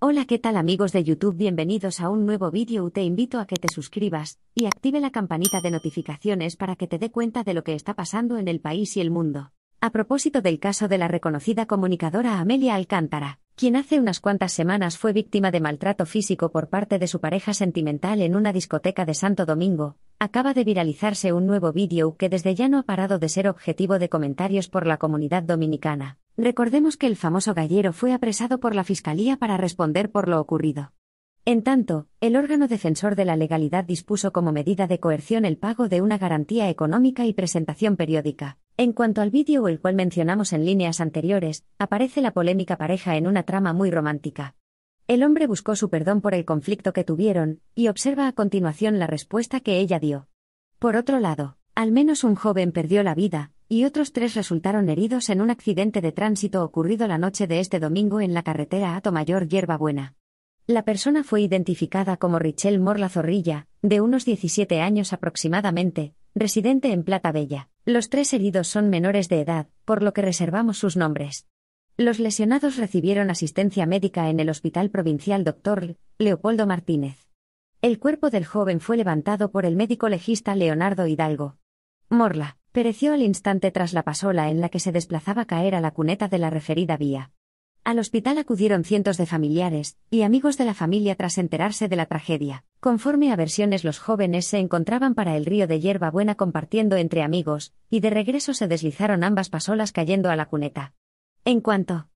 Hola qué tal amigos de YouTube bienvenidos a un nuevo vídeo te invito a que te suscribas y active la campanita de notificaciones para que te dé cuenta de lo que está pasando en el país y el mundo. A propósito del caso de la reconocida comunicadora Amelia Alcántara, quien hace unas cuantas semanas fue víctima de maltrato físico por parte de su pareja sentimental en una discoteca de Santo Domingo, acaba de viralizarse un nuevo vídeo que desde ya no ha parado de ser objetivo de comentarios por la comunidad dominicana. Recordemos que el famoso gallero fue apresado por la Fiscalía para responder por lo ocurrido. En tanto, el órgano defensor de la legalidad dispuso como medida de coerción el pago de una garantía económica y presentación periódica. En cuanto al vídeo el cual mencionamos en líneas anteriores, aparece la polémica pareja en una trama muy romántica. El hombre buscó su perdón por el conflicto que tuvieron, y observa a continuación la respuesta que ella dio. Por otro lado, al menos un joven perdió la vida, y otros tres resultaron heridos en un accidente de tránsito ocurrido la noche de este domingo en la carretera Atomayor Hierbabuena. La persona fue identificada como Richel Morla Zorrilla, de unos 17 años aproximadamente, residente en Plata Bella. Los tres heridos son menores de edad, por lo que reservamos sus nombres. Los lesionados recibieron asistencia médica en el Hospital Provincial Dr. Leopoldo Martínez. El cuerpo del joven fue levantado por el médico legista Leonardo Hidalgo. Morla pereció al instante tras la pasola en la que se desplazaba caer a la cuneta de la referida vía. Al hospital acudieron cientos de familiares y amigos de la familia tras enterarse de la tragedia. Conforme a versiones, los jóvenes se encontraban para el río de hierba buena compartiendo entre amigos, y de regreso se deslizaron ambas pasolas cayendo a la cuneta. En cuanto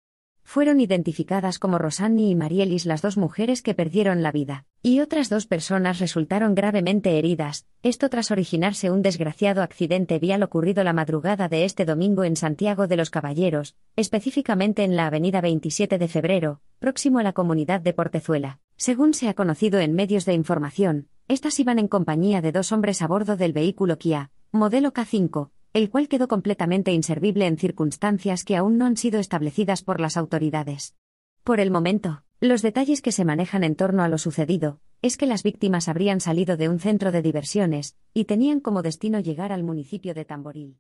fueron identificadas como Rosanni y Marielis las dos mujeres que perdieron la vida, y otras dos personas resultaron gravemente heridas, esto tras originarse un desgraciado accidente vial ocurrido la madrugada de este domingo en Santiago de los Caballeros, específicamente en la avenida 27 de febrero, próximo a la comunidad de Portezuela. Según se ha conocido en medios de información, estas iban en compañía de dos hombres a bordo del vehículo Kia, modelo K5, el cual quedó completamente inservible en circunstancias que aún no han sido establecidas por las autoridades. Por el momento, los detalles que se manejan en torno a lo sucedido es que las víctimas habrían salido de un centro de diversiones y tenían como destino llegar al municipio de Tamboril.